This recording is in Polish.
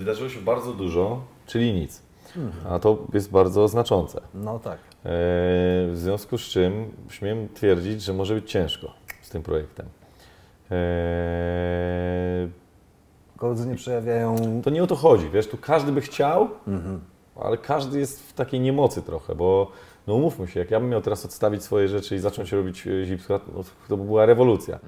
wydarzyło się bardzo dużo, czyli nic. Mhm. A to jest bardzo znaczące. No tak. E, w związku z czym śmiem twierdzić, że może być ciężko z tym projektem. E, Koledzy nie przejawiają. To nie o to chodzi. Wiesz, tu każdy by chciał, mhm. ale każdy jest w takiej niemocy trochę, bo no umówmy się, jak ja bym miał teraz odstawić swoje rzeczy i zacząć robić e, zipskat, no, to by była rewolucja.